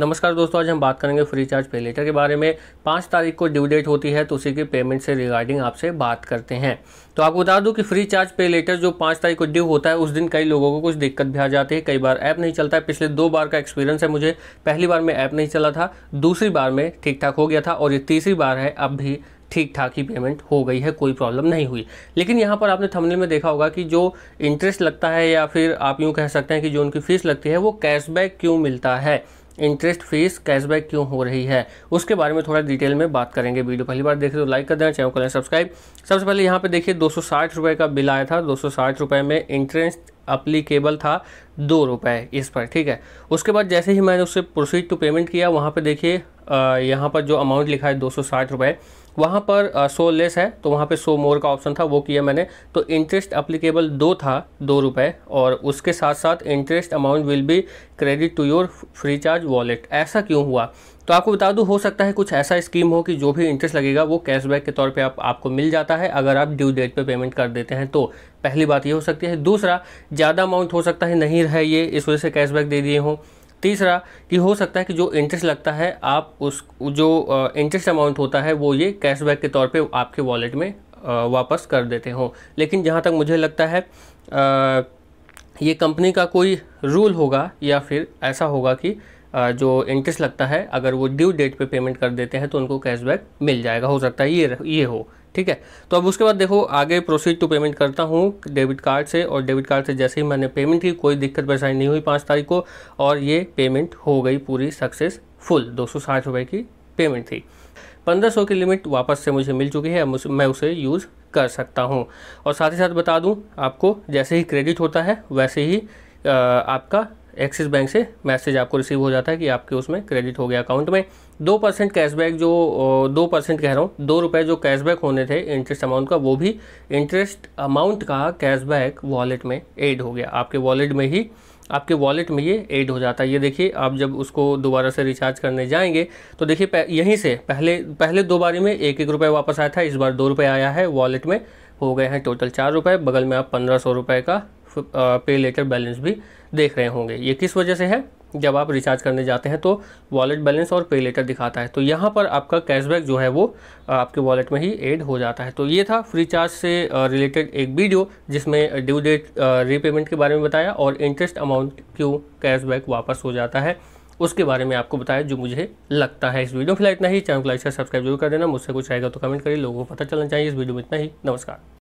नमस्कार दोस्तों आज हम बात करेंगे फ्री चार्ज पे लेटर के बारे में पाँच तारीख को ड्यू डेट होती है तो उसी के पेमेंट से रिगार्डिंग आपसे बात करते हैं तो आपको बता दूं कि फ्री चार्ज पे लेटर जो पाँच तारीख को ड्यू होता है उस दिन कई लोगों को कुछ दिक्कत भी आ जाती है कई बार ऐप नहीं चलता है पिछले दो बार का एक्सपीरियंस है मुझे पहली बार में ऐप नहीं चला था दूसरी बार में ठीक ठाक हो गया था और ये तीसरी बार है अब भी ठीक ठाक ही पेमेंट हो गई है कोई प्रॉब्लम नहीं हुई लेकिन यहाँ पर आपने थंबनेल में देखा होगा कि जो इंटरेस्ट लगता है या फिर आप यूँ कह सकते हैं कि जो उनकी फ़ीस लगती है वो कैशबैक क्यों मिलता है इंटरेस्ट फीस कैशबैक क्यों हो रही है उसके बारे में थोड़ा डिटेल में बात करेंगे वीडियो पहली बार देख रहे हो लाइक कर देना चैनल को सब्सक्राइब सबसे पहले यहाँ पे देखिए दो सौ का बिल आया था दो रुपए में इंटरेस्ट अप्लीकेबल था दो रुपये इस पर ठीक है उसके बाद जैसे ही मैंने उससे प्रोसीड टू पेमेंट किया वहाँ पर देखिए यहाँ पर जो अमाउंट लिखा है दो सौ साठ वहाँ पर सो लेस है तो वहाँ पे सो मोर का ऑप्शन था वो किया मैंने तो इंटरेस्ट अप्लीकेबल दो था दो रुपये और उसके साथ साथ interest amount will be credit to your Freecharge wallet ऐसा क्यों हुआ तो आपको बता दूँ हो सकता है कुछ ऐसा स्कीम हो कि जो भी इंटरेस्ट लगेगा वो कैशबैक के तौर पे आप आपको मिल जाता है अगर आप ड्यू डेट पे पेमेंट कर देते हैं तो पहली बात ये हो सकती है दूसरा ज़्यादा अमाउंट हो सकता है नहीं रहे ये इस वजह से कैशबैक दे दिए हों तीसरा कि हो सकता है कि जो इंटरेस्ट लगता है आप उस जो इंटरेस्ट अमाउंट होता है वो ये कैशबैक के तौर पे आपके वॉलेट में वापस कर देते हों लेकिन जहाँ तक मुझे लगता है ये कंपनी का कोई रूल होगा या फिर ऐसा होगा कि जो इंटरेस्ट लगता है अगर वो ड्यू डेट पे पेमेंट कर देते हैं तो उनको कैशबैक मिल जाएगा हो सकता है ये ये हो ठीक है तो अब उसके बाद देखो आगे प्रोसीड टू पेमेंट करता हूँ डेबिट कार्ड से और डेबिट कार्ड से जैसे ही मैंने पेमेंट की कोई दिक्कत परेशानी नहीं हुई पाँच तारीख को और ये पेमेंट हो गई पूरी सक्सेसफुल दो सौ साठ रुपये की पेमेंट थी पंद्रह सौ की लिमिट वापस से मुझे मिल चुकी है मैं उसे यूज़ कर सकता हूँ और साथ ही साथ बता दूँ आपको जैसे ही क्रेडिट होता है वैसे ही आपका एक्सिस बैंक से मैसेज आपको रिसीव हो जाता है कि आपके उसमें क्रेडिट हो गया अकाउंट में दो परसेंट कैशबैक जो दो परसेंट कह रहा हूँ दो रुपये जो कैशबैक होने थे इंटरेस्ट अमाउंट का वो भी इंटरेस्ट अमाउंट का कैशबैक वॉलेट में एड हो गया आपके वॉलेट में ही आपके वॉलेट में ये एड हो जाता है ये देखिए आप जब उसको दोबारा से रिचार्ज करने जाएंगे तो देखिए यहीं से पहले पहले दो बारी में एक एक रुपये वापस आया था इस बार दो रुपये आया है वॉलेट में हो गए हैं टोटल चार रुपये बगल में आप पंद्रह सौ रुपये का पे लेटर बैलेंस भी देख रहे होंगे ये किस वजह से है जब आप रिचार्ज करने जाते हैं तो वॉलेट बैलेंस और पे लेटर दिखाता है तो यहाँ पर आपका कैशबैक जो है वो आपके वॉलेट में ही ऐड हो जाता है तो ये था फ्री चार्ज से रिलेटेड एक वीडियो जिसमें ड्यू डेट रीपेमेंट के बारे में बताया और इंटरेस्ट अमाउंट क्यों कैशबैक वापस हो जाता है उसके बारे में आपको बताया जो मुझे लगता है इस वीडियो फिलहाल इतना ही चैनल को लाइक सब्सक्राइब जरूर कर देना मुझसे कुछ आएगा तो कमेंट करिए लोगों को पता चलना चाहिए इस वीडियो में इतना ही नमस्कार